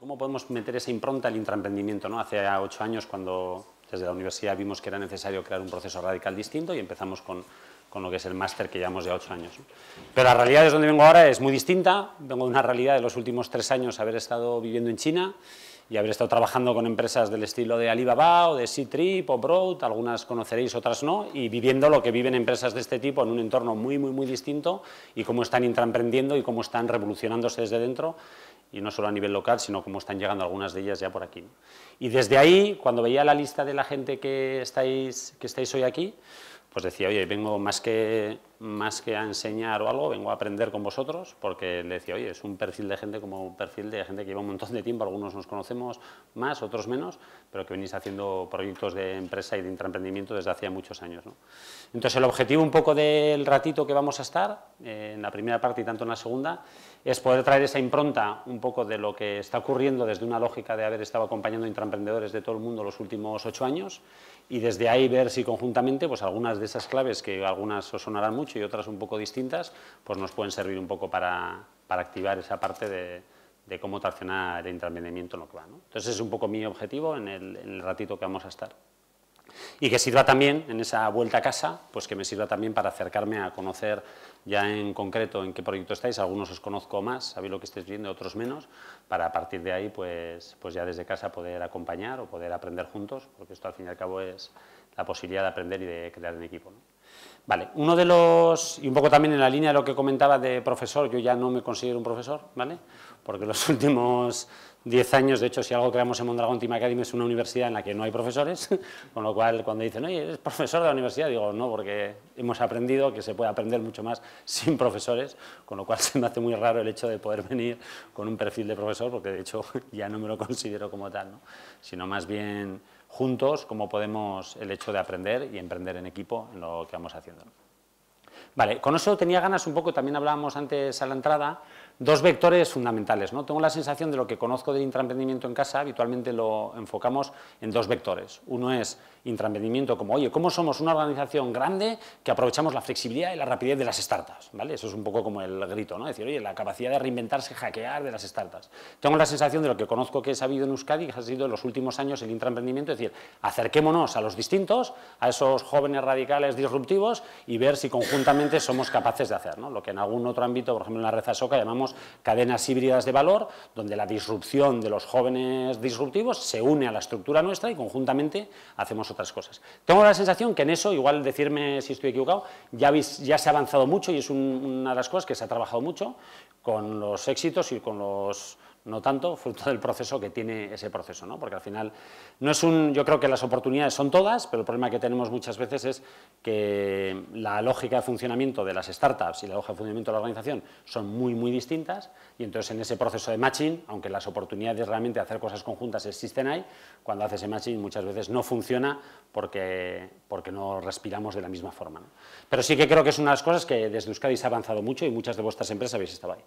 ¿Cómo podemos meter esa impronta al intraemprendimiento? ¿no? Hace ocho años, cuando desde la universidad vimos que era necesario crear un proceso radical distinto y empezamos con, con lo que es el máster que llevamos ya ocho años. Pero la realidad es donde vengo ahora es muy distinta. Vengo de una realidad de los últimos tres años, haber estado viviendo en China y haber estado trabajando con empresas del estilo de Alibaba o de C-Trip o Broad, algunas conoceréis, otras no, y viviendo lo que viven empresas de este tipo en un entorno muy, muy, muy distinto y cómo están intraemprendiendo y cómo están revolucionándose desde dentro y no solo a nivel local, sino como están llegando algunas de ellas ya por aquí. Y desde ahí, cuando veía la lista de la gente que estáis, que estáis hoy aquí, pues decía, oye, vengo más que, más que a enseñar o algo, vengo a aprender con vosotros, porque le decía, oye, es un perfil de gente como un perfil de gente que lleva un montón de tiempo, algunos nos conocemos más, otros menos, pero que venís haciendo proyectos de empresa y de intraemprendimiento desde hacía muchos años. Entonces, el objetivo un poco del ratito que vamos a estar, eh, en la primera parte y tanto en la segunda, es poder traer esa impronta un poco de lo que está ocurriendo desde una lógica de haber estado acompañando a intraemprendedores de todo el mundo los últimos ocho años y desde ahí ver si conjuntamente pues algunas de esas claves que algunas os sonarán mucho y otras un poco distintas pues nos pueden servir un poco para, activar esa parte de, cómo traccionar el intraemprendimiento en lo que va. Entonces es un poco mi objetivo en el, en el ratito que vamos a estar y que sirva también en esa vuelta a casa, pues que me sirva también para acercarme a conocer ya en concreto en qué proyecto estáis, algunos os conozco más, sabéis lo que estáis viendo, otros menos, para a partir de ahí, pues, pues ya desde casa poder acompañar o poder aprender juntos, porque esto al fin y al cabo es la posibilidad de aprender y de crear en equipo. Vale, uno de los, y un poco también en la línea de lo que comentaba de profesor, yo ya no me considero un profesor, ¿vale? Porque los últimos 10 años, de hecho, si algo creamos en Mondragón Team Academy es una universidad en la que no hay profesores, con lo cual cuando dicen, oye, ¿es profesor de la universidad? Digo, no, porque hemos aprendido que se puede aprender mucho más sin profesores, con lo cual se me hace muy raro el hecho de poder venir con un perfil de profesor, porque de hecho ya no me lo considero como tal, ¿no? sino más bien juntos cómo podemos el hecho de aprender y emprender en equipo en lo que vamos haciendo con eso tenía ganas un poco, también hablábamos antes a la entrada, dos vectores fundamentales. ¿no? Tengo la sensación de lo que conozco del intraemprendimiento en casa, habitualmente lo enfocamos en dos vectores. Uno es intraemprendimiento como, oye, ¿cómo somos una organización grande que aprovechamos la flexibilidad y la rapidez de las startups? ¿Vale? Eso es un poco como el grito, ¿no? decir, oye, la capacidad de reinventarse, hackear de las startups. Tengo la sensación de lo que conozco que ha sabido en Euskadi, que ha sido en los últimos años el intraemprendimiento, es decir, acerquémonos a los distintos, a esos jóvenes radicales disruptivos y ver si conjuntamente somos capaces de hacer. Lo que en algún otro ámbito, por ejemplo en la reza ASOCA, llamamos cadenas híbridas de valor, donde la disrupción de los jóvenes disruptivos se une a la estructura nuestra y conjuntamente hacemos otras cosas. Tengo la sensación que en eso, igual decirme si estoy equivocado, ya, se ha avanzado mucho y es una de las cosas que se ha trabajado mucho con los éxitos y con los no tanto, fruto del proceso que tiene ese proceso, ¿no? porque al final yo creo que las oportunidades son todas, pero el problema que tenemos muchas veces es que la lógica de funcionamiento de las startups y la lógica de funcionamiento de la organización son muy, muy distintas, y entonces en ese proceso de matching, aunque las oportunidades realmente de hacer cosas conjuntas existen ahí, cuando haces ese matching muchas veces no funciona porque, no respiramos de la misma forma. Pero sí que creo que es una de las cosas que desde Euskadi se ha avanzado mucho y muchas de vuestras empresas habéis estado ahí.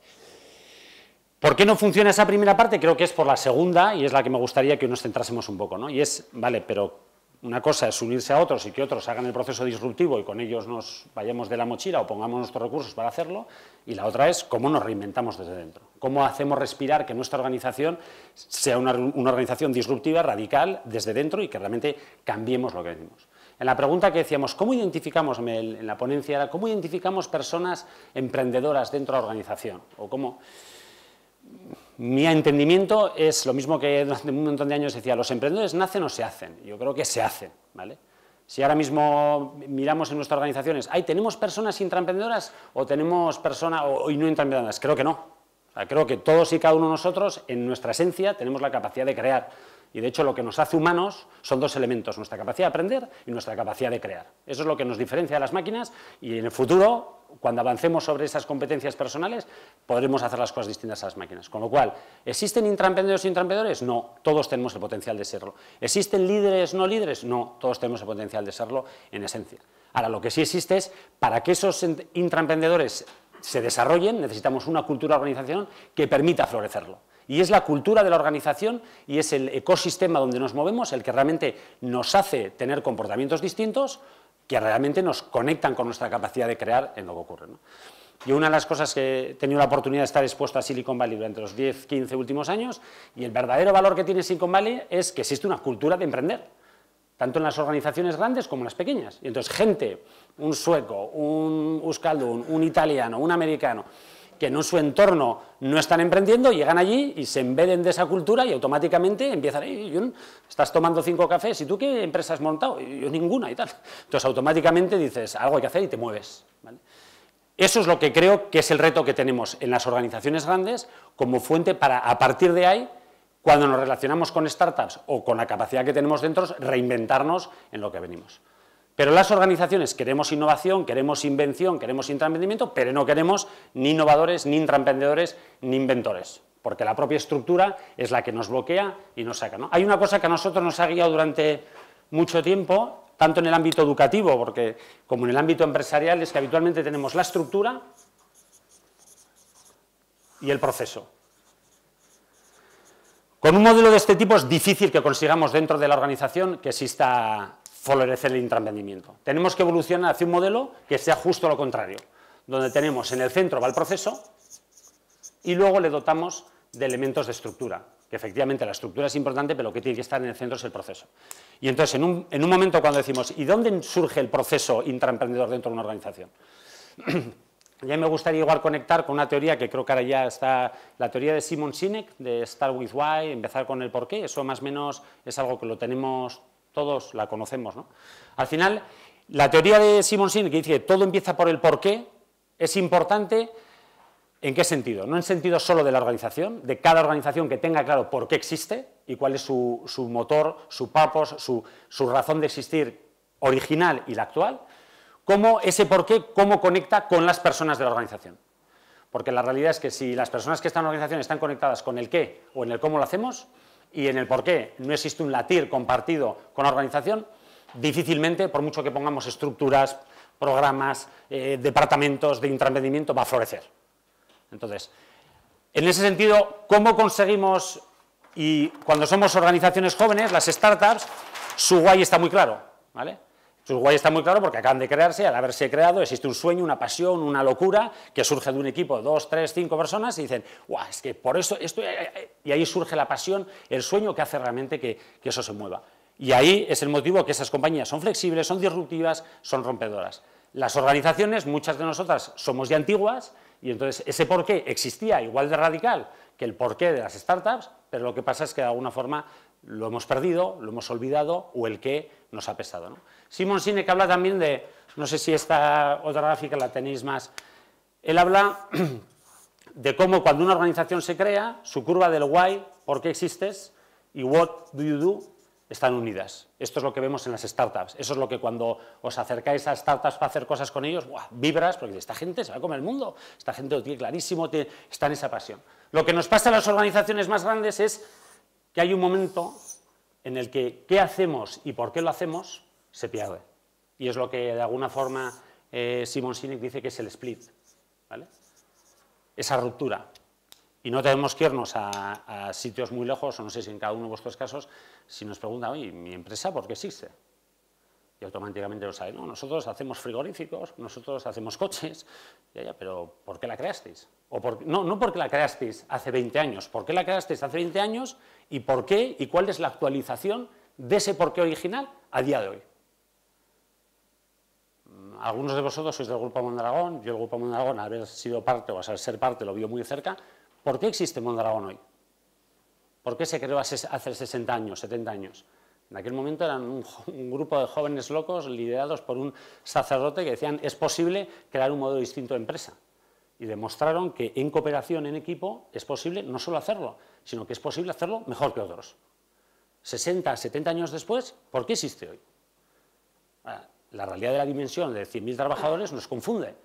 ¿Por qué no funciona esa primera parte? Creo que es por la segunda y es la que me gustaría que nos centrásemos un poco. ¿no? Y es, vale, pero una cosa es unirse a otros y que otros hagan el proceso disruptivo y con ellos nos vayamos de la mochila o pongamos nuestros recursos para hacerlo, y la otra es cómo nos reinventamos desde dentro, cómo hacemos respirar que nuestra organización sea una, organización disruptiva, radical, desde dentro y que realmente cambiemos lo que decimos. En la pregunta que decíamos, ¿cómo identificamos, en la ponencia era, cómo identificamos personas emprendedoras dentro de la organización? O cómo mi entendimiento es lo mismo que durante un montón de años decía, los emprendedores nacen o se hacen. Yo creo que se hacen, Si ahora mismo miramos en nuestras organizaciones, ¿hay, ¿tenemos personas intraemprendedoras o tenemos personas no intraemprendedoras? Creo que no, creo que todos y cada uno de nosotros, en nuestra esencia, tenemos la capacidad de crear. Y de hecho lo que nos hace humanos son dos elementos, nuestra capacidad de aprender y nuestra capacidad de crear. Eso es lo que nos diferencia de las máquinas y en el futuro, cuando avancemos sobre esas competencias personales, podremos hacer las cosas distintas a las máquinas. Con lo cual, ¿existen intraemprendedores e intraemprendedores? No, todos tenemos el potencial de serlo. ¿Existen líderes no líderes? No, todos tenemos el potencial de serlo en esencia. Ahora, lo que sí existe es para que esos intraemprendedores se desarrollen, necesitamos una cultura organizacional que permita florecerlo. Y es la cultura de la organización y es el ecosistema donde nos movemos el que realmente nos hace tener comportamientos distintos que realmente nos conectan con nuestra capacidad de crear en lo que ocurre. Y una de las cosas que he tenido la oportunidad de estar expuesto a Silicon Valley durante los 10, 15 últimos años, y el verdadero valor que tiene Silicon Valley es que existe una cultura de emprender tanto en las organizaciones grandes como en las pequeñas. Y entonces gente, un sueco, un euskaldun, un italiano, un americano, que en su entorno no están emprendiendo, llegan allí y se embeden de esa cultura y automáticamente empiezan, estás tomando cinco cafés, ¿y tú qué empresa has montado? yo ninguna y tal. Entonces automáticamente dices, algo hay que hacer y te mueves. Eso es lo que creo que es el reto que tenemos en las organizaciones grandes como fuente para, a partir de ahí, cuando nos relacionamos con startups o con la capacidad que tenemos dentro, reinventarnos en lo que venimos. Pero las organizaciones queremos innovación, queremos invención, queremos intraemprendimiento, pero no queremos ni innovadores, ni intraemprendedores, ni inventores, porque la propia estructura es la que nos bloquea y nos saca. Hay una cosa que a nosotros nos ha guiado durante mucho tiempo, tanto en el ámbito educativo porque, como en el ámbito empresarial, es que habitualmente tenemos la estructura y el proceso. Con un modelo de este tipo es difícil que consigamos dentro de la organización que exista florecer el intraemprendimiento. Tenemos que evolucionar hacia un modelo que sea justo lo contrario, donde tenemos en el centro va el proceso y luego le dotamos de elementos de estructura, que efectivamente la estructura es importante, pero lo que tiene que estar en el centro es el proceso. Y entonces, en un, en un momento cuando decimos, ¿y dónde surge el proceso intraemprendedor dentro de una organización? Ya me gustaría igual conectar con una teoría que creo que ahora ya está, la teoría de Simon Sinek, de Start with Why, empezar con el por qué, eso más o menos es algo que lo tenemos todos, la conocemos. ¿no? Al final, la teoría de Simon Sinek que dice que todo empieza por el por qué, es importante, ¿en qué sentido? No en sentido solo de la organización, de cada organización que tenga claro por qué existe y cuál es su, motor, su papos, su razón de existir original y la actual, cómo ese por qué, cómo conecta con las personas de la organización. Porque la realidad es que si las personas que están en la organización están conectadas con el qué o en el cómo lo hacemos y en el por qué no existe un latir compartido con la organización, difícilmente, por mucho que pongamos estructuras, programas, eh, departamentos de intraemprendimiento, va a florecer. Entonces, en ese sentido, ¿cómo conseguimos, y cuando somos organizaciones jóvenes, las startups, su guay está muy claro, ¿vale? Uruguay está muy claro porque acaban de crearse, al haberse creado existe un sueño, una pasión, una locura que surge de un equipo de dos, tres, cinco personas y dicen, guau, es que por eso esto... Eh, eh, eh", y ahí surge la pasión, el sueño que hace realmente que, que eso se mueva. Y ahí es el motivo que esas compañías son flexibles, son disruptivas, son rompedoras. Las organizaciones, muchas de nosotras somos ya antiguas, y entonces ese porqué existía igual de radical que el porqué de las startups, pero lo que pasa es que de alguna forma lo hemos perdido, lo hemos olvidado o el qué nos ha pesado. ¿no? Simon Sinek habla también de, no sé si esta otra gráfica la tenéis más, él habla de cómo cuando una organización se crea, su curva del why, por qué existes, y what do you do, están unidas. Esto es lo que vemos en las startups. Eso es lo que cuando os acercáis a startups para hacer cosas con ellos, vibras, porque esta gente se va a comer el mundo, esta gente lo tiene clarísimo, te está en esa pasión. Lo que nos pasa a las organizaciones más grandes es que hay un momento en el que qué hacemos y por qué lo hacemos se pierde. Y es lo que de alguna forma eh, Simon Sinek dice que es el split, esa ruptura. Y no tenemos que irnos a, a sitios muy lejos, o no sé si en cada uno de vuestros casos, si nos pregunta oye, ¿mi empresa por qué existe? y automáticamente lo saben, nosotros hacemos frigoríficos, nosotros hacemos coches, pero ¿por qué la creasteis? O no, no porque la creasteis hace 20 años, ¿por qué la creasteis hace 20 años y por qué y cuál es la actualización de ese porqué original a día de hoy? Algunos de vosotros sois del Grupo Mondragón, yo el Grupo Mondragón, haber sido parte o a ser parte, lo vio muy cerca. ¿Por qué existe Mondragón hoy? ¿Por qué se creó hace 60 años, 70 años? En aquel momento eran un, grupo de jóvenes locos liderados por un sacerdote que decían es posible crear un modelo distinto de empresa. Y demostraron que en cooperación, en equipo, es posible no solo hacerlo, sino que es posible hacerlo mejor que otros. 60, 70 años después, ¿por qué existe hoy? Ah, la realidad de la dimensión de 100.000 trabajadores nos confunde.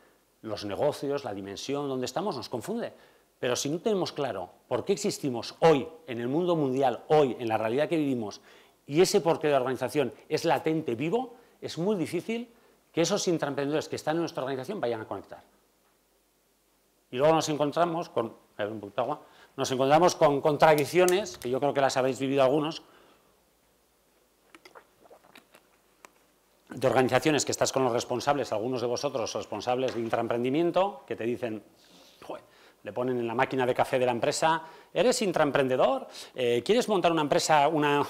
Los negocios, la dimensión donde estamos nos confunde. Pero si no tenemos claro por qué existimos hoy, en el mundo mundial, hoy, en la realidad que vivimos, y ese porqué de organización es latente, vivo, es muy difícil que esos intraemprendedores que están en nuestra organización vayan a conectar. Y luego nos encontramos con, un agua, nos encontramos con contradicciones, que yo creo que las habéis vivido algunos, de organizaciones que estás con los responsables, algunos de vosotros responsables de intraemprendimiento, que te dicen, le ponen en la máquina de café de la empresa, ¿eres intraemprendedor? Eh, ¿Quieres montar una empresa, una,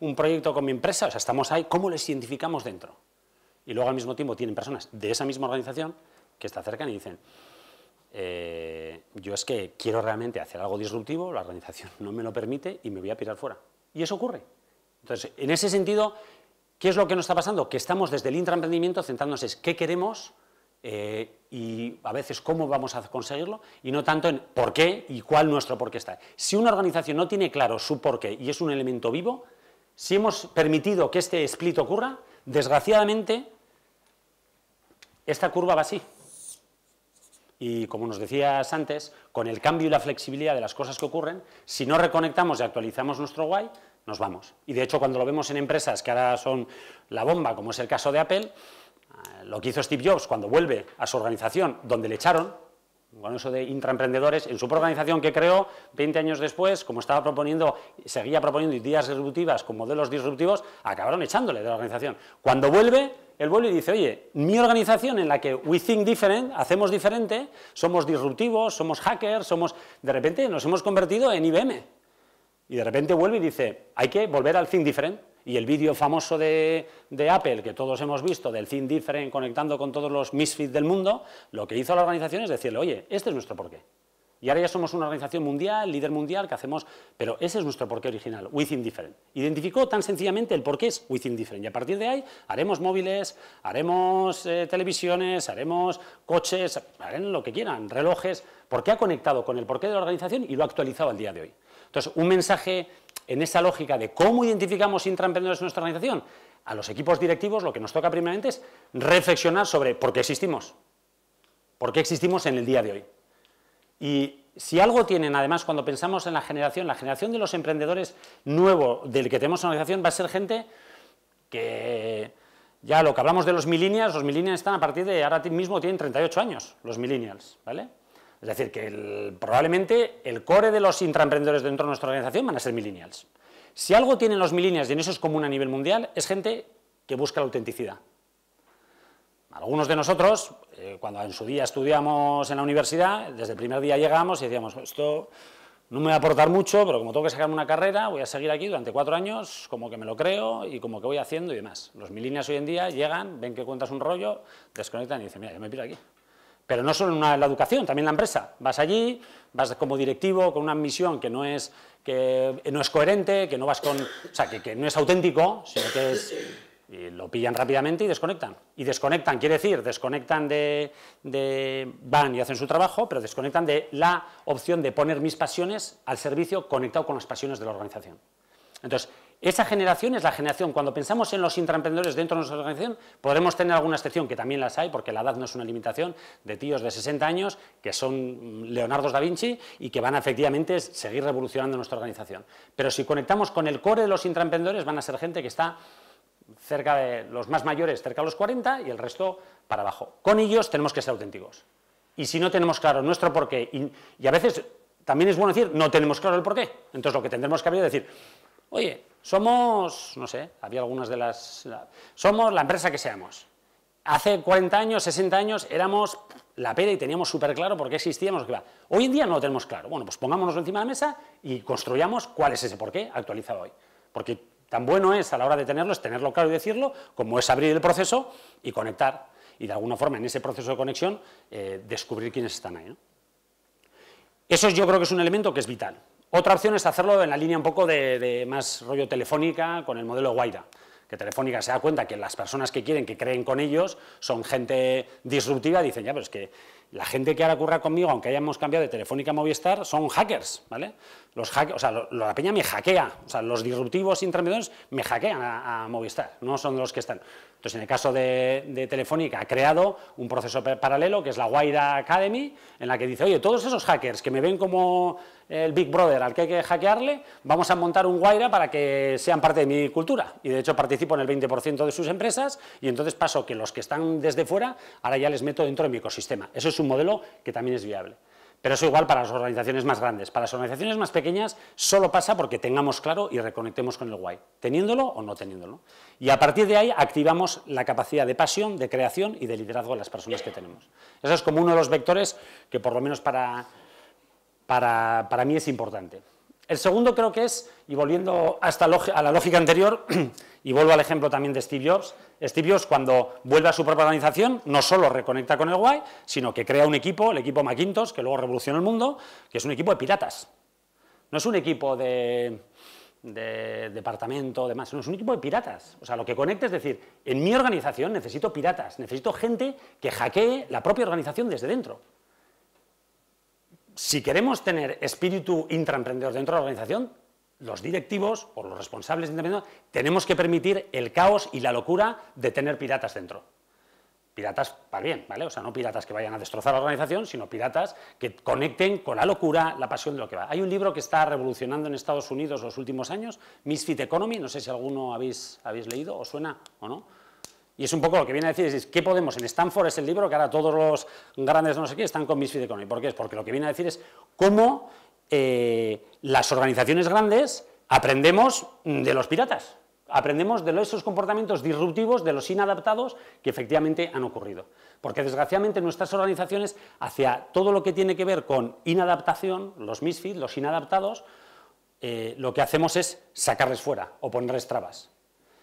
un proyecto con mi empresa, o sea, estamos ahí, ¿cómo les identificamos dentro? Y luego al mismo tiempo tienen personas de esa misma organización que está cerca y dicen, eh, yo es que quiero realmente hacer algo disruptivo, la organización no me lo permite y me voy a pirar fuera. Y eso ocurre. Entonces, en ese sentido, ¿qué es lo que nos está pasando? Que estamos desde el intraemprendimiento centrándonos en qué queremos eh, y a veces cómo vamos a conseguirlo y no tanto en por qué y cuál nuestro por qué está. Si una organización no tiene claro su por qué y es un elemento vivo, si hemos permitido que este split ocurra, desgraciadamente esta curva va así. Y como nos decías antes, con el cambio y la flexibilidad de las cosas que ocurren, si no reconectamos y actualizamos nuestro guay, nos vamos. Y de hecho, cuando lo vemos en empresas que ahora son la bomba, como es el caso de Apple, eh, lo que hizo Steve Jobs cuando vuelve a su organización, donde le echaron, con eso de intraemprendedores, en su organización que creó 20 años después, como estaba proponiendo, seguía proponiendo ideas disruptivas con modelos disruptivos, acabaron echándole de la organización. Cuando vuelve, él vuelve y dice, oye, mi organización en la que we think different, hacemos diferente, somos disruptivos, somos hackers, somos... De repente nos hemos convertido en IBM. Y de repente vuelve y dice, hay que volver al think different y el vídeo famoso de, Apple que todos hemos visto del Think Different conectando con todos los misfits del mundo, lo que hizo la organización es decirle, oye, este es nuestro porqué. Y ahora ya somos una organización mundial, líder mundial, que hacemos... Pero ese es nuestro porqué original, Within Different. Identificó tan sencillamente el porqué es Within Different. Y a partir de ahí haremos móviles, haremos eh, televisiones, haremos coches, haremos lo que quieran, relojes, porque ha conectado con el porqué de la organización y lo ha actualizado al día de hoy. Entonces, un mensaje en esa lógica de cómo identificamos intraemprendedores en nuestra organización, a los equipos directivos lo que nos toca primeramente es reflexionar sobre por qué existimos, por qué existimos en el día de hoy. Y si algo tienen, además, cuando pensamos en la generación, la generación de los emprendedores nuevo del que tenemos en la organización va a ser gente que ya lo que hablamos de los millennials, los millennials están a partir de ahora mismo tienen 38 años, los millennials, ¿vale? Es decir, que probablemente el core de los intraemprendedores dentro de nuestra organización van a ser millennials. Si algo tienen los millennials, y en eso es común a nivel mundial, es gente que busca la autenticidad. Algunos de nosotros, eh, cuando en su día estudiamos en la universidad, desde el primer día llegamos y decíamos, esto no me va a aportar mucho, pero como tengo que sacarme una carrera, voy a seguir aquí durante cuatro años, como que me lo creo y como que voy haciendo y demás. Los millennials hoy en día llegan, ven que cuentas un rollo, desconectan y dicen, mira, yo me pido aquí pero no solo en la educación, también en la empresa. Vas allí, vas como directivo con una misión que no es, que no es coherente, que no vas con, o sea, que, no es auténtico, sino que lo pillan rápidamente y desconectan. Y desconectan, quiere decir, desconectan de, van y hacen su trabajo, pero desconectan de la opción de poner mis pasiones al servicio conectado con las pasiones de la organización. Entonces, esa generación es la generación, cuando pensamos en los intraemprendedores dentro de nuestra organización, podremos tener alguna excepción, que también las hay, porque la edad no es una limitación, de tíos de 60 años que son Leonardo da Vinci y que van a seguir revolucionando nuestra organización. Pero si conectamos con el core de los intraemprendedores, van a ser gente que está cerca de los más mayores, cerca de los 40 y el resto para abajo. Con ellos tenemos que ser auténticos. Y si no tenemos claro nuestro porqué, y, y a veces también es bueno decir, no tenemos claro el porqué. Entonces lo que tendremos que haber es decir, Oye, somos, no sé, había algunas de las... somos la empresa que seamos. Hace 40 años, 60 años, éramos la pera y teníamos súper claro por qué existíamos. Hoy en día no lo tenemos claro. Bueno, pues pongámonos encima de la mesa y construyamos cuál es ese por qué actualizado hoy. Porque tan bueno es a la hora de tenerlo, es tenerlo claro y decirlo, como es abrir el proceso y conectar. Y de alguna forma, en ese proceso de conexión, eh, descubrir quiénes están ahí. Eso yo creo que es un elemento que es vital. Otra opción es hacerlo en la línea un poco de, más rollo telefónica con el modelo Guaira que Telefónica se da cuenta que las personas que quieren que creen con ellos son gente disruptiva, dicen, ya, pero es que la gente que ahora curra conmigo, aunque hayamos cambiado de Telefónica a Movistar, son hackers, ¿vale? Los hack o sea, la peña me hackea, o sea, los disruptivos intermediarios me hackean a, Movistar, no son los que están. Entonces, en el caso de, de Telefónica, ha creado un proceso paralelo, que es la Guaira Academy, en la que dice, oye, todos esos hackers que me ven como el Big Brother al que hay que hackearle, vamos a montar un Guaira para que sean parte de mi cultura. Y de hecho participo en el 20% de sus empresas y entonces paso que los que están desde fuera, ahora ya les meto dentro de mi ecosistema. Eso es un modelo que también es viable. Pero eso igual para las organizaciones más grandes. Para las organizaciones más pequeñas solo pasa porque tengamos claro y reconectemos con el guay, teniéndolo o no teniéndolo. Y a partir de ahí activamos la capacidad de pasión, de creación y de liderazgo de las personas que tenemos. Eso es como uno de los vectores que por lo menos para para, mí es importante. El segundo creo que es, y volviendo a la lógica anterior, y vuelvo al ejemplo también de Steve Jobs, Steve Jobs cuando vuelve a su propia organización no solo reconecta con el guay, sino que crea un equipo, el equipo Macintosh, que luego revoluciona el mundo, que es un equipo de piratas. No es un equipo de, de departamento, demás, no, es un equipo de piratas. O sea, lo que conecta es decir, en mi organización necesito piratas, necesito gente que hackee la propia organización desde dentro si queremos tener espíritu intraemprendedor dentro de la organización, los directivos o los responsables de tenemos que permitir el caos y la locura de tener piratas dentro. Piratas para bien, ¿vale? O sea, no piratas que vayan a destrozar la organización, sino piratas que conecten con la locura, la pasión de lo que va. Hay un libro que está revolucionando en Estados Unidos los últimos años, Misfit Economy, no sé si alguno habéis, habéis leído, o suena o no y es un poco lo que viene a decir, es ¿qué podemos? En Stanford es el libro que ahora todos los grandes no sé qué están con Misfit Economy. ¿Por qué? Es porque lo que viene a decir es cómo eh, las organizaciones grandes aprendemos de los piratas, aprendemos de esos comportamientos disruptivos, de los inadaptados que efectivamente han ocurrido. Porque desgraciadamente nuestras organizaciones hacia todo lo que tiene que ver con inadaptación, los misfits, los inadaptados, eh, lo que hacemos es sacarles fuera o ponerles trabas.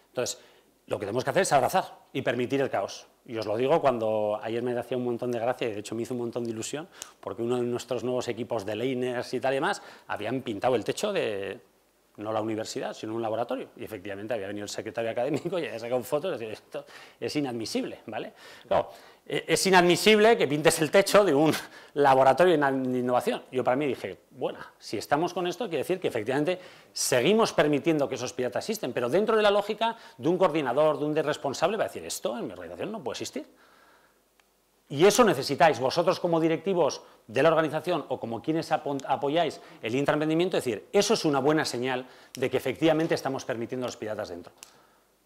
Entonces, lo que tenemos que hacer es abrazar y permitir el caos. Y os lo digo cuando ayer me hacía un montón de gracia y de hecho me hizo un montón de ilusión porque uno de nuestros nuevos equipos de laners y tal y demás habían pintado el techo de, no la universidad, sino un laboratorio. Y efectivamente había venido el secretario académico y había sacado fotos y decía, esto es inadmisible, ¿vale? E-, es inadmisible que pintes el techo de un laboratorio de innovación. Yo para mí dije, bueno, si estamos con esto, quiere decir que efectivamente seguimos permitiendo que esos piratas existen, pero dentro de la lógica de un coordinador, de un responsable, va a decir, esto en mi organización no puede existir. Y eso necesitáis vosotros como directivos de la organización o como quienes apoyáis el intraemprendimiento, es decir, eso es una buena señal de que efectivamente estamos permitiendo a los piratas dentro.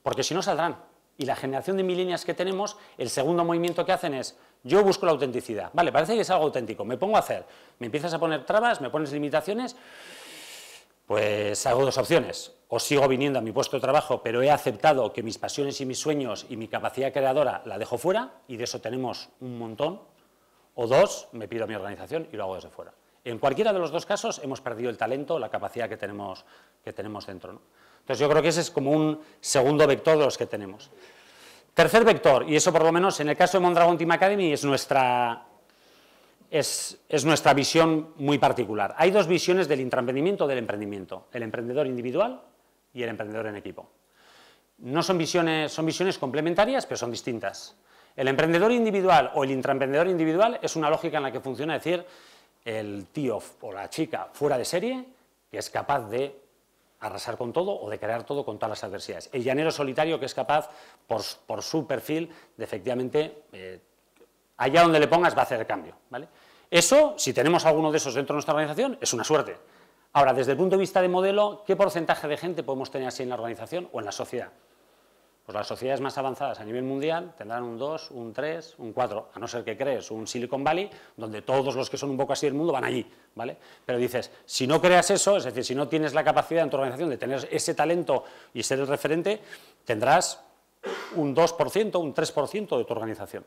Porque si no saldrán. Y la generación de mil que tenemos, el segundo movimiento que hacen es, yo busco la autenticidad. Vale, parece que es algo auténtico, me pongo a hacer, me empiezas a poner trabas, me pones limitaciones, pues hago dos opciones o sigo viniendo a mi puesto de trabajo, pero he aceptado que mis pasiones y mis sueños y mi capacidad creadora la dejo fuera, y de eso tenemos un montón, o dos, me pido a mi organización y lo hago desde fuera. En cualquiera de los dos casos hemos perdido el talento, la capacidad que tenemos, que tenemos dentro. Entonces yo creo que ese es como un segundo vector de los que tenemos. Tercer vector, y eso por lo menos en el caso de Mondragon Team Academy es nuestra, es, nuestra visión muy particular. Hay dos visiones del intraemprendimiento del emprendimiento, el emprendedor individual y el emprendedor en equipo. No son visiones, son visiones complementarias, pero son distintas. El emprendedor individual o el intraemprendedor individual es una lógica en la que funciona decir el tío o la chica fuera de serie que es capaz de arrasar con todo o de crear todo con todas las adversidades. El llanero solitario que es capaz, por, su perfil, de efectivamente, eh, allá donde le pongas va a hacer el cambio. ¿vale? Eso, si tenemos alguno de esos dentro de nuestra organización, es una suerte. Ahora, desde el punto de vista de modelo, ¿qué porcentaje de gente podemos tener así en la organización o en la sociedad? Pues las sociedades más avanzadas a nivel mundial tendrán un 2, un 3, un 4, a no ser que crees un Silicon Valley, donde todos los que son un poco así del mundo van allí, ¿vale? Pero dices, si no creas eso, es decir, si no tienes la capacidad en tu organización de tener ese talento y ser el referente, tendrás un 2%, un 3% de tu organización.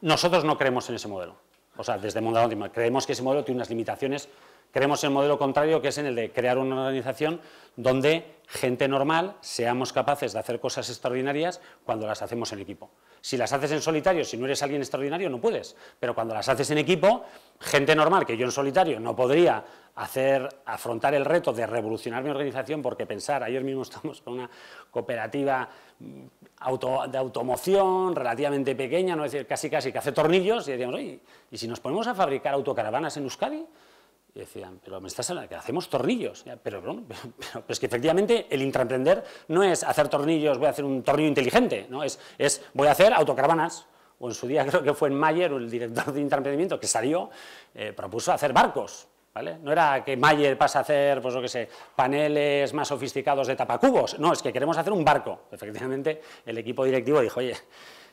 Nosotros no creemos en ese modelo. O sea, desde Mundo última, creemos que ese modelo tiene unas limitaciones en el modelo contrario, que es en el de crear una organización donde gente normal seamos capaces de hacer cosas extraordinarias cuando las hacemos en equipo. Si las haces en solitario, si no eres alguien extraordinario, no puedes. Pero cuando las haces en equipo, gente normal, que yo en solitario no podría hacer, afrontar el reto de revolucionar mi organización, porque pensar, ayer mismo estamos con una cooperativa mm, de automoción relativamente pequeña, no es decir, casi casi que hace tornillos, y decíamos, oye, ¿y si nos ponemos a fabricar autocaravanas en Euskadi? Y decían, pero me estás hablando que hacemos tornillos. Pero, es que efectivamente el intraemprender no es hacer tornillos, voy a hacer un tornillo inteligente, ¿no? es, es voy a hacer autocaravanas. O en su día creo que fue en Mayer, el director de intraemprendimiento que salió, eh, propuso hacer barcos. ¿Vale? No era que Mayer pase a hacer, pues lo que sé, paneles más sofisticados de tapacubos. No, es que queremos hacer un barco. Efectivamente, el equipo directivo dijo, oye,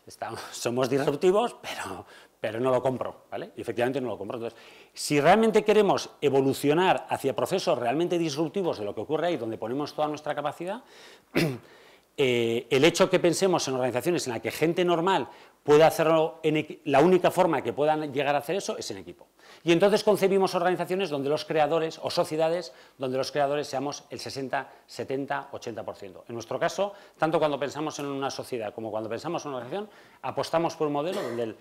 estamos, somos disruptivos, pero, pero no lo compro, ¿vale? Y efectivamente no lo compro. Entonces, si realmente queremos evolucionar hacia procesos realmente disruptivos de lo que ocurre ahí, donde ponemos toda nuestra capacidad, eh, el hecho que pensemos en organizaciones en las que gente normal pueda hacerlo, en la única forma que puedan llegar a hacer eso es en equipo. Y entonces concebimos organizaciones donde los creadores, o sociedades, donde los creadores seamos el 60, 70, 80%. En nuestro caso, tanto cuando pensamos en una sociedad como cuando pensamos en una organización, apostamos por un modelo donde el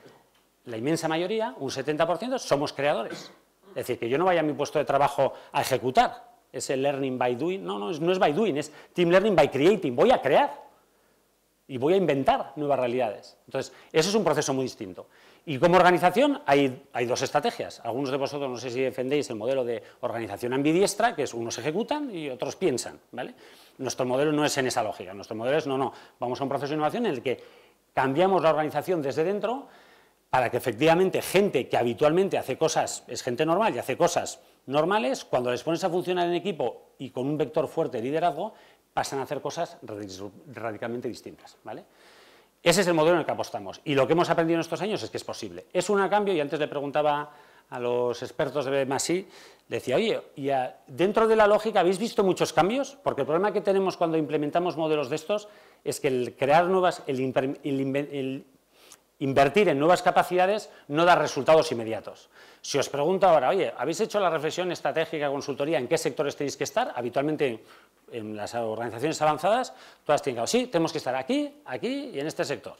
la inmensa mayoría, un 70%, somos creadores. Es decir, que yo no vaya a mi puesto de trabajo a ejecutar. ese learning by doing. No, no, no es by doing, es team learning by creating. Voy a crear y voy a inventar nuevas realidades. Entonces, eso es un proceso muy distinto. Y como organización hay, dos estrategias. Algunos de vosotros no sé si defendéis el modelo de organización ambidiestra, que es unos ejecutan y otros piensan. ¿vale? Nuestro modelo no es en esa lógica. Nuestro modelo es, no, no, vamos a un proceso de innovación en el que cambiamos la organización desde dentro para que efectivamente gente que habitualmente hace cosas, es gente normal y hace cosas normales, cuando les pones a funcionar en equipo y con un vector fuerte de liderazgo, pasan a hacer cosas radicalmente distintas. ¿vale? Ese es el modelo en el que apostamos. Y lo que hemos aprendido en estos años es que es posible. Es un cambio, y antes le preguntaba a los expertos de BMASI, decía, oye, dentro de la lógica, ¿habéis visto muchos cambios? Porque el problema que tenemos cuando implementamos modelos de estos es que el crear nuevas, el Invertir en nuevas capacidades no da resultados inmediatos. Si os pregunto ahora, oye, ¿habéis hecho la reflexión estratégica consultoría en qué sectores tenéis que estar? Habitualmente en las organizaciones avanzadas, todas tienen que sí, tenemos que estar aquí, aquí y en este sector.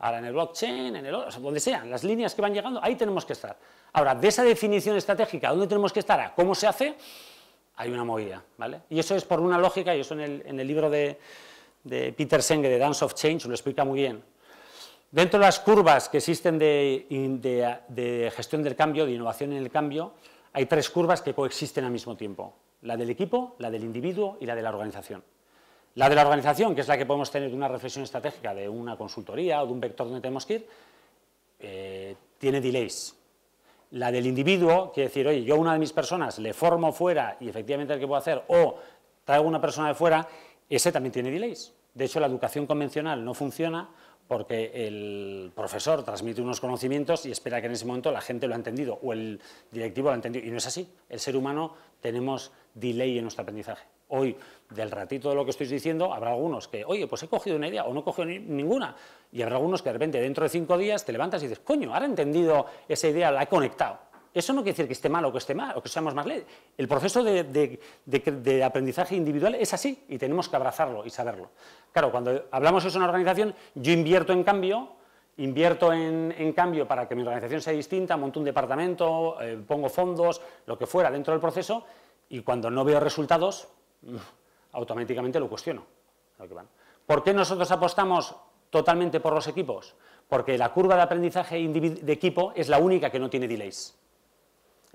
Ahora en el blockchain, en el otro, sea, donde sean, las líneas que van llegando, ahí tenemos que estar. Ahora, de esa definición estratégica, ¿dónde tenemos que estar? ¿A cómo se hace? Hay una movida, ¿vale? Y eso es por una lógica, y eso en el, libro de, de Peter Senge de Dance of Change lo explica muy bien Dentro de las curvas que existen de, gestión del cambio, de innovación en el cambio, hay tres curvas que coexisten al mismo tiempo. La del equipo, la del individuo y la de la organización. La de la organización, que es la que podemos tener de una reflexión estratégica, de una consultoría o de un vector donde tenemos que ir, eh, tiene delays. La del individuo, quiere decir, oye, yo a una de mis personas le formo fuera y efectivamente el que puedo hacer, o traigo una persona de fuera, ese también tiene delays. De hecho, la educación convencional no funciona porque el profesor transmite unos conocimientos y espera que en ese momento la gente lo ha entendido o el directivo lo ha entendido. Y no es así. El ser humano tenemos delay en nuestro aprendizaje. Hoy, del ratito de lo que estoy diciendo, habrá algunos que, oye, pues he cogido una idea o no he cogido ninguna. Y habrá algunos que de repente, dentro de cinco días, te levantas y dices, coño, ahora he entendido esa idea, la he conectado. Eso no quiere decir que esté mal o que esté mal, o que seamos más leyes. El proceso de, aprendizaje individual es así y tenemos que abrazarlo y saberlo. Claro, cuando hablamos eso en una organización, yo invierto en cambio, invierto en, cambio para que mi organización sea distinta, monto un departamento, eh, pongo fondos, lo que fuera dentro del proceso, y cuando no veo resultados, automáticamente lo cuestiono. ¿Por qué nosotros apostamos totalmente por los equipos? Porque la curva de aprendizaje de equipo es la única que no tiene delays.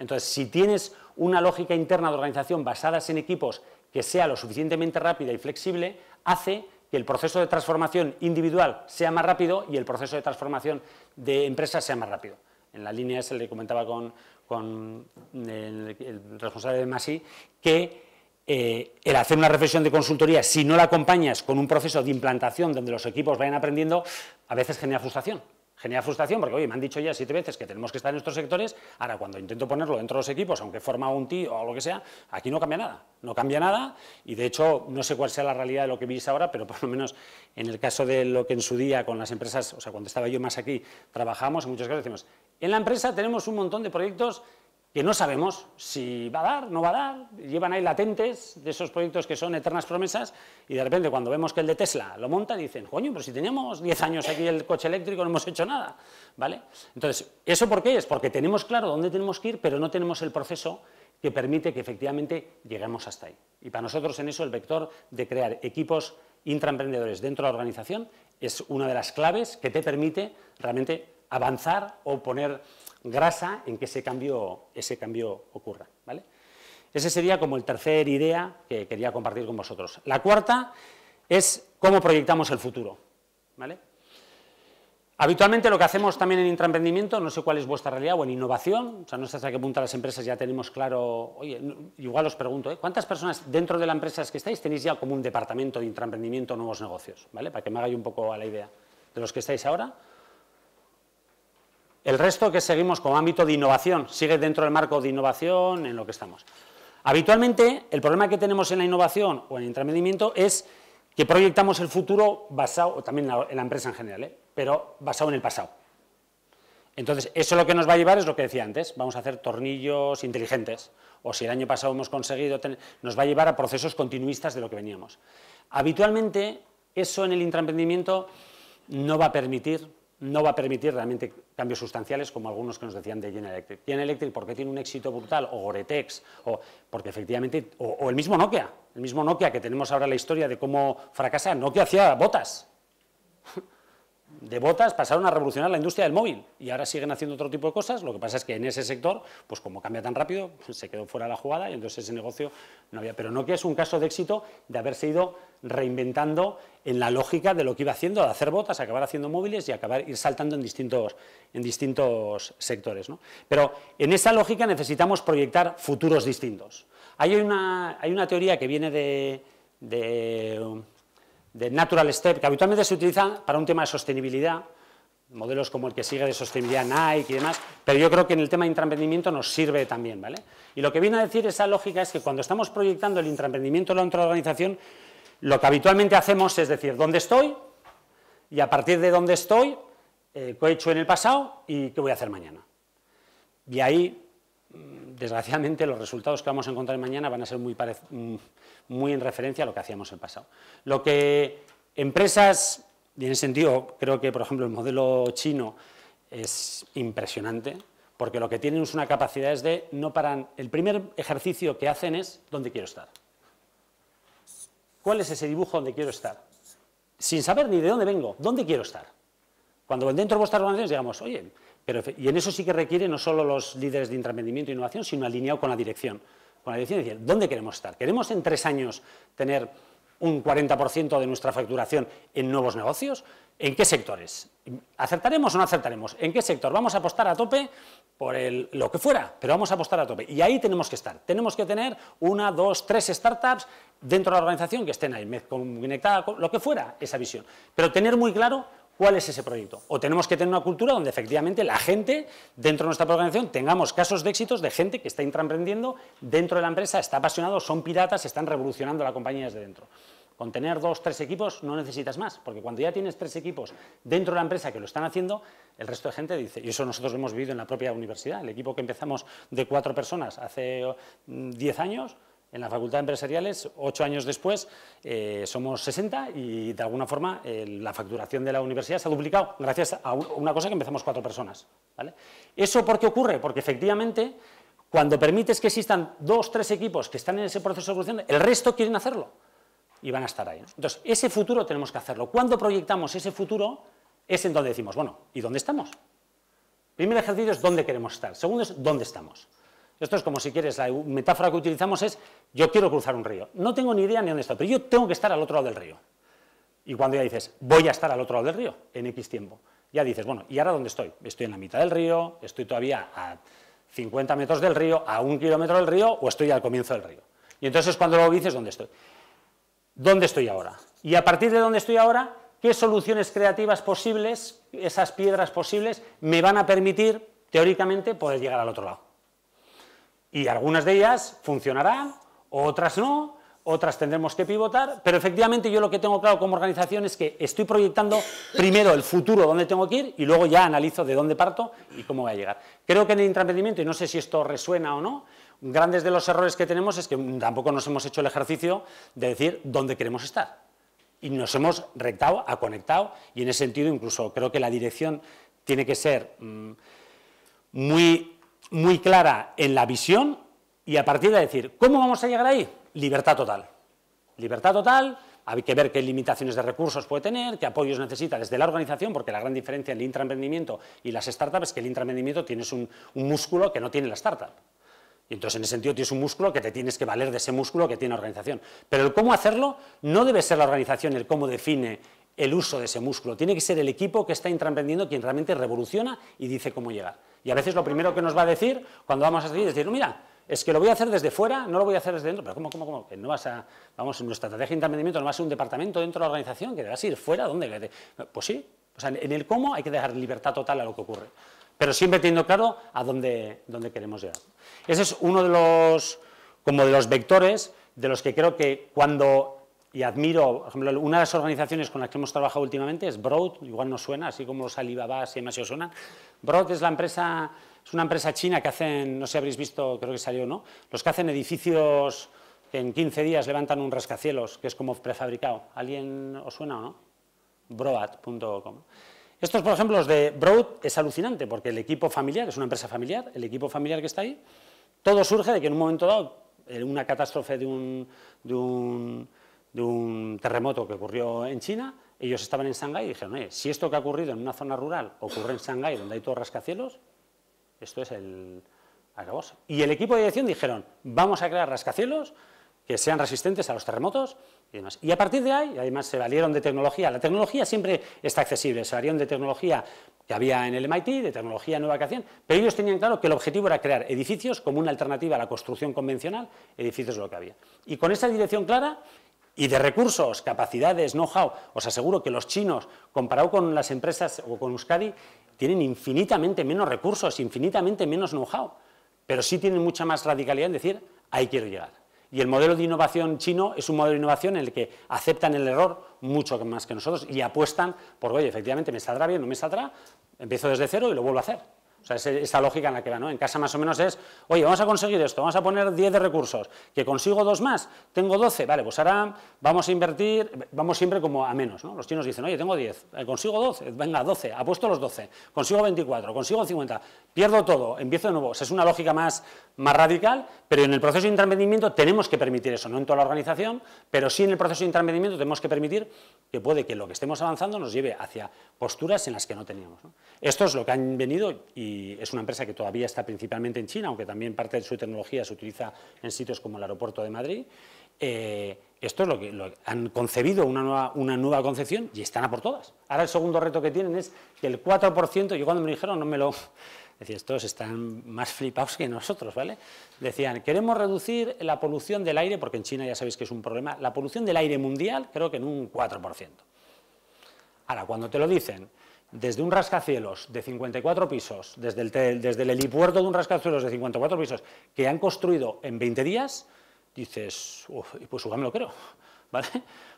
Entonces, si tienes una lógica interna de organización basada en equipos que sea lo suficientemente rápida y flexible, hace que el proceso de transformación individual sea más rápido y el proceso de transformación de empresas sea más rápido. En la línea se le comentaba con, el, responsable de MASI que eh, el hacer una reflexión de consultoría, si no la acompañas con un proceso de implantación donde los equipos vayan aprendiendo, a veces genera frustración genera frustración porque, oye, me han dicho ya siete veces que tenemos que estar en nuestros sectores, ahora cuando intento ponerlo dentro de los equipos, aunque forma un tío o lo que sea, aquí no cambia nada, no cambia nada y de hecho no sé cuál sea la realidad de lo que veis ahora, pero por lo menos en el caso de lo que en su día con las empresas, o sea, cuando estaba yo más aquí, trabajamos, en muchos casos decimos, en la empresa tenemos un montón de proyectos que no sabemos si va a dar, no va a dar, llevan ahí latentes de esos proyectos que son eternas promesas y de repente cuando vemos que el de Tesla lo monta dicen, coño, pero si teníamos 10 años aquí el coche eléctrico no hemos hecho nada, ¿vale? Entonces, ¿eso por qué es? Porque tenemos claro dónde tenemos que ir, pero no tenemos el proceso que permite que efectivamente lleguemos hasta ahí. Y para nosotros en eso el vector de crear equipos intraemprendedores dentro de la organización es una de las claves que te permite realmente avanzar o poner grasa en que ese cambio, ese cambio ocurra. ¿vale? Ese sería como el tercer idea que quería compartir con vosotros. La cuarta es cómo proyectamos el futuro. ¿vale? Habitualmente lo que hacemos también en intraemprendimiento, no sé cuál es vuestra realidad, o en innovación, o sea, no sé hasta qué punto las empresas ya tenemos claro, oye, igual os pregunto, ¿eh? ¿cuántas personas dentro de las empresas que estáis tenéis ya como un departamento de intraemprendimiento nuevos negocios? ¿Vale? Para que me hagáis un poco a la idea. De los que estáis ahora, el resto que seguimos como ámbito de innovación sigue dentro del marco de innovación en lo que estamos. Habitualmente, el problema que tenemos en la innovación o en el emprendimiento es que proyectamos el futuro basado, también en la empresa en general, ¿eh? pero basado en el pasado. Entonces, eso lo que nos va a llevar es lo que decía antes, vamos a hacer tornillos inteligentes, o si el año pasado hemos conseguido, nos va a llevar a procesos continuistas de lo que veníamos. Habitualmente, eso en el intraemprendimiento no va a permitir no va a permitir realmente cambios sustanciales como algunos que nos decían de General Electric. General Electric porque tiene un éxito brutal, o Goretex, o porque efectivamente, o, el mismo Nokia, el mismo Nokia que tenemos ahora la historia de cómo fracasa, Nokia hacía botas de botas pasaron a revolucionar la industria del móvil y ahora siguen haciendo otro tipo de cosas. Lo que pasa es que en ese sector, pues como cambia tan rápido, se quedó fuera de la jugada y entonces ese negocio no había. Pero que es un caso de éxito de haberse ido reinventando en la lógica de lo que iba haciendo, de hacer botas, acabar haciendo móviles y acabar ir saltando en distintos, en distintos sectores. Pero en esa lógica necesitamos proyectar futuros distintos. Hay una, hay una teoría que viene de de Natural Step, que habitualmente se utiliza para un tema de sostenibilidad, modelos como el que sigue de sostenibilidad Nike y demás, pero yo creo que en el tema de intraemprendimiento nos sirve también, ¿vale? Y lo que viene a decir esa lógica es que cuando estamos proyectando el intraemprendimiento dentro de la organización, lo que habitualmente hacemos es decir, ¿dónde estoy? Y a partir de dónde estoy, eh, ¿qué he hecho en el pasado y qué voy a hacer mañana? Y ahí desgraciadamente los resultados que vamos a encontrar mañana van a ser muy, mm, en referencia a lo que hacíamos el pasado. Lo que empresas, y en ese sentido creo que por ejemplo el modelo chino es impresionante, porque lo que tienen es una capacidad de no paran. El primer ejercicio que hacen es dónde quiero estar. ¿Cuál es ese dibujo donde quiero estar? Sin saber ni de dónde vengo, ¿dónde quiero estar? Cuando dentro de vuestras organizaciones digamos, oye, y en eso sí que requiere no solo los líderes de intraprendimiento e innovación, sino alineado con la dirección. Con la dirección decir, ¿dónde queremos estar? ¿Queremos en tres años tener un 40% de nuestra facturación en nuevos negocios? ¿En qué sectores? ¿Acertaremos o no acertaremos? ¿En qué sector? Vamos a apostar a tope por el, lo que fuera, pero vamos a apostar a tope. Y ahí tenemos que estar. Tenemos que tener una, dos, tres startups dentro de la organización que estén ahí, conectadas con lo que fuera esa visión. Pero tener muy claro cuál es ese proyecto. O tenemos que tener una cultura donde efectivamente la gente dentro de nuestra organización tengamos casos de éxitos de gente que está intraprendiendo dentro de la empresa, está apasionado, son piratas, están revolucionando la compañía desde dentro. Con tener dos, tres equipos no necesitas más, porque cuando ya tienes tres equipos dentro de la empresa que lo están haciendo, el resto de gente dice, y eso nosotros lo hemos vivido en la propia universidad, el equipo que empezamos de cuatro personas hace mm, diez años, en la Facultad de Empresariales, ocho años después, eh, somos 60 y de alguna forma eh, la facturación de la universidad se ha duplicado gracias a una cosa que empezamos cuatro personas. ¿vale? ¿Eso por qué ocurre? Porque efectivamente, cuando permites que existan dos, tres equipos que están en ese proceso de evolución, el resto quieren hacerlo y van a estar ahí. Entonces, ese futuro tenemos que hacerlo. Cuando proyectamos ese futuro es en donde decimos, bueno, ¿y dónde estamos? Primer ejercicio es dónde queremos estar. Segundo es dónde estamos. Esto es como si quieres, la metáfora que utilizamos es, yo quiero cruzar un río. No tengo ni idea ni dónde está, pero yo tengo que estar al otro lado del río. Y cuando ya dices, voy a estar al otro lado del río, en X tiempo, ya dices, bueno, ¿y ahora dónde estoy? Estoy en la mitad del río, estoy todavía a 50 metros del río, a un kilómetro del río, o estoy al comienzo del río. Y entonces cuando luego dices, ¿dónde estoy? ¿Dónde estoy ahora? Y a partir de dónde estoy ahora, ¿qué soluciones creativas posibles, esas piedras posibles, me van a permitir, teóricamente, poder llegar al otro lado? Y algunas de ellas funcionarán, otras no, otras tendremos que pivotar, pero efectivamente yo lo que tengo claro como organización es que estoy proyectando primero el futuro, dónde tengo que ir, y luego ya analizo de dónde parto y cómo voy a llegar. Creo que en el intraemprendimiento, y no sé si esto resuena o no, grandes de los errores que tenemos es que tampoco nos hemos hecho el ejercicio de decir dónde queremos estar. Y nos hemos rectado, ha conectado, y en ese sentido incluso creo que la dirección tiene que ser mm, muy muy clara en la visión y a partir de decir, ¿cómo vamos a llegar ahí? Libertad total. Libertad total, hay que ver qué limitaciones de recursos puede tener, qué apoyos necesita desde la organización, porque la gran diferencia entre el intraemprendimiento y las startups es que el intraemprendimiento tienes un, músculo que no tiene la startup. Y entonces, en ese sentido, tienes un músculo que te tienes que valer de ese músculo que tiene la organización. Pero el cómo hacerlo no debe ser la organización el cómo define el uso de ese músculo. Tiene que ser el equipo que está intraprendiendo quien realmente revoluciona y dice cómo llegar. Y a veces lo primero que nos va a decir cuando vamos a seguir es decir, mira, es que lo voy a hacer desde fuera, no lo voy a hacer desde dentro. Pero ¿cómo, cómo, cómo? Que no vas a, vamos, nuestra estrategia de intraprendimiento no va a ser un departamento dentro de la organización, que debas ir fuera, ¿dónde? Pues sí, o sea, en el cómo hay que dejar libertad total a lo que ocurre. Pero siempre teniendo claro a dónde, dónde queremos llegar. Ese es uno de los, como de los vectores de los que creo que cuando y admiro, por ejemplo, una de las organizaciones con las que hemos trabajado últimamente es Broad, igual no suena, así como los Alibaba si os suenan. Broad es la empresa, es una empresa china que hacen, no sé si habréis visto, creo que salió, ¿no? Los que hacen edificios que en 15 días levantan un rascacielos, que es como prefabricado. ¿Alguien os suena o no? Broad.com. Estos, por ejemplo, los de Broad es alucinante, porque el equipo familiar, que es una empresa familiar, el equipo familiar que está ahí, todo surge de que en un momento dado, eh, una catástrofe de de un de un terremoto que ocurrió en China, ellos estaban en Shanghái y dijeron, si esto que ha ocurrido en una zona rural ocurre en Shanghái, donde hay todos rascacielos, esto es el Y el equipo de dirección dijeron, vamos a crear rascacielos que sean resistentes a los terremotos y demás. Y a partir de ahí, además se valieron de tecnología, la tecnología siempre está accesible, se valieron de tecnología que había en el MIT, de tecnología nueva que hacían, pero ellos tenían claro que el objetivo era crear edificios como una alternativa a la construcción convencional, edificios lo que había. Y con esa dirección clara y de recursos, capacidades, know-how. Os aseguro que los chinos, comparado con las empresas o con Euskadi, tienen infinitamente menos recursos, infinitamente menos know-how, pero sí tienen mucha más radicalidad en decir, ahí quiero llegar. Y el modelo de innovación chino es un modelo de innovación en el que aceptan el error mucho más que nosotros y apuestan por, oye, efectivamente me saldrá bien, no me saldrá, empiezo desde cero y lo vuelvo a hacer. O sea, es esa lógica en la que va, ¿no? En casa más o menos es, oye, vamos a conseguir esto, vamos a poner 10 de recursos, que consigo dos más, tengo 12, vale, pues ahora vamos a invertir, vamos siempre como a menos, ¿no? Los chinos dicen, oye, tengo 10, eh, consigo 12, venga, 12, apuesto los 12, consigo 24, consigo 50, pierdo todo, empiezo de nuevo. O es una lógica más, más radical, pero en el proceso de intervenimiento tenemos que permitir eso, no en toda la organización, pero sí en el proceso de intervenimiento tenemos que permitir que puede que lo que estemos avanzando nos lleve hacia posturas en las que no teníamos. Esto es lo que han venido y y es una empresa que todavía está principalmente en China, aunque también parte de su tecnología se utiliza en sitios como el aeropuerto de Madrid. Eh, esto es lo que han concebido una nueva, una nueva concepción y están a por todas. Ahora el segundo reto que tienen es que el 4%, yo cuando me dijeron no me lo... Decía, estos están más flipados que nosotros, ¿vale? Decían, queremos reducir la polución del aire, porque en China ya sabéis que es un problema, la polución del aire mundial creo que en un 4%. Ahora, cuando te lo dicen, desde un rascacielos de 54 pisos, desde el, desde el helipuerto de un rascacielos de 54 pisos, que han construido en 20 días, dices, Uf, pues igual lo creo, ¿vale?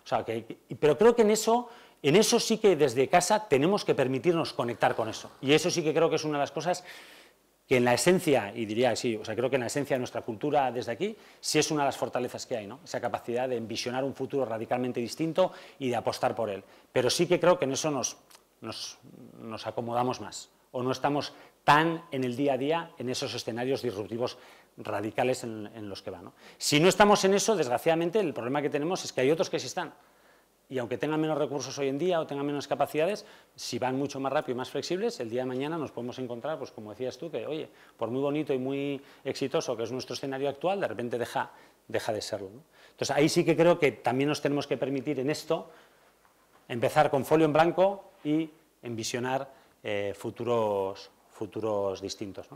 O sea, que, pero creo que en eso, en eso sí que desde casa tenemos que permitirnos conectar con eso. Y eso sí que creo que es una de las cosas que en la esencia, y diría sí, o sea, creo que en la esencia de nuestra cultura desde aquí, sí es una de las fortalezas que hay, ¿no? Esa capacidad de envisionar un futuro radicalmente distinto y de apostar por él. Pero sí que creo que en eso nos, nos, acomodamos más o no estamos tan en el día a día en esos escenarios disruptivos radicales en, los que van. ¿no? Si no estamos en eso, desgraciadamente, el problema que tenemos es que hay otros que sí están. Y aunque tengan menos recursos hoy en día o tengan menos capacidades, si van mucho más rápido y más flexibles, el día de mañana nos podemos encontrar, pues como decías tú, que oye, por muy bonito y muy exitoso que es nuestro escenario actual, de repente deja, deja de serlo. Entonces ahí sí que creo que también nos tenemos que permitir en esto empezar con folio en blanco, y envisionar eh, futuros, futuros distintos.